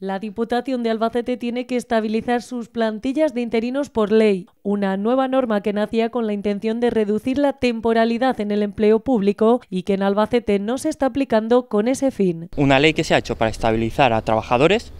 La Diputación de Albacete tiene que estabilizar sus plantillas de interinos por ley, una nueva norma que nacía con la intención de reducir la temporalidad en el empleo público y que en Albacete no se está aplicando con ese fin. Una ley que se ha hecho para estabilizar a trabajadores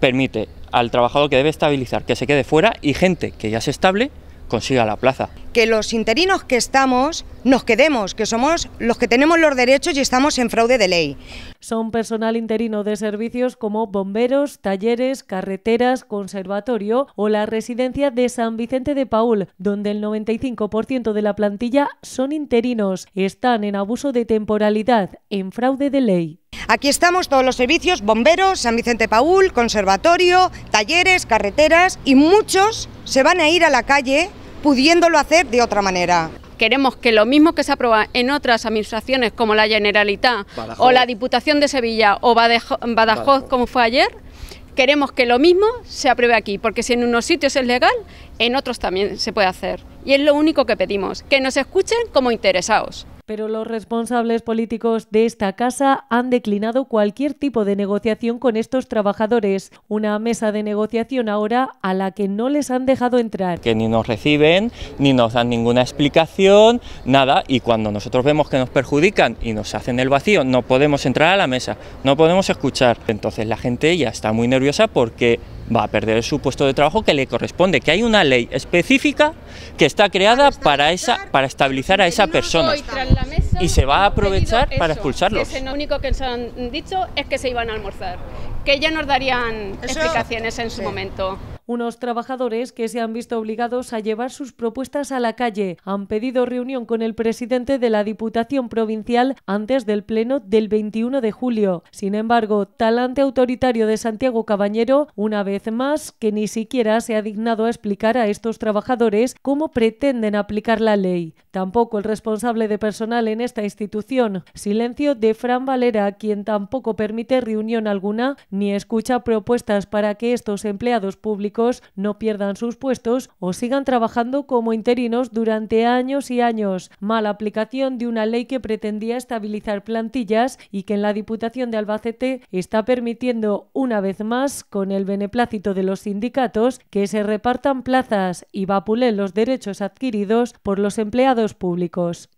permite al trabajador que debe estabilizar que se quede fuera y gente que ya se estable consiga la plaza. Que los interinos que estamos nos quedemos, que somos los que tenemos los derechos y estamos en fraude de ley. Son personal interino de servicios como bomberos, talleres, carreteras, conservatorio o la residencia de San Vicente de Paul, donde el 95% de la plantilla son interinos, están en abuso de temporalidad, en fraude de ley. Aquí estamos todos los servicios, bomberos, San Vicente Paul, conservatorio, talleres, carreteras y muchos se van a ir a la calle pudiéndolo hacer de otra manera queremos que lo mismo que se aprueba en otras administraciones como la Generalitat o la Diputación de Sevilla o Badajoz, como fue ayer, queremos que lo mismo se apruebe aquí, porque si en unos sitios es legal, en otros también se puede hacer. Y es lo único que pedimos, que nos escuchen como interesados. Pero los responsables políticos de esta casa han declinado cualquier tipo de negociación con estos trabajadores. Una mesa de negociación ahora a la que no les han dejado entrar. Que ni nos reciben, ni nos dan ninguna explicación, nada. Y cuando nosotros vemos que nos perjudican y nos hacen el vacío, no podemos entrar a la mesa, no podemos escuchar. Entonces la gente ya está muy nerviosa porque va a perder su puesto de trabajo que le corresponde, que hay una ley específica que está creada para, esa, para estabilizar a esa persona y se va a aprovechar para expulsarlos. lo único que nos han dicho es que se iban a almorzar, que ya nos darían explicaciones en su momento unos trabajadores que se han visto obligados a llevar sus propuestas a la calle. Han pedido reunión con el presidente de la Diputación Provincial antes del pleno del 21 de julio. Sin embargo, talante autoritario de Santiago Cabañero, una vez más, que ni siquiera se ha dignado a explicar a estos trabajadores cómo pretenden aplicar la ley. Tampoco el responsable de personal en esta institución. Silencio de Fran Valera, quien tampoco permite reunión alguna ni escucha propuestas para que estos empleados públicos no pierdan sus puestos o sigan trabajando como interinos durante años y años. Mala aplicación de una ley que pretendía estabilizar plantillas y que en la Diputación de Albacete está permitiendo una vez más, con el beneplácito de los sindicatos, que se repartan plazas y vapulen los derechos adquiridos por los empleados públicos.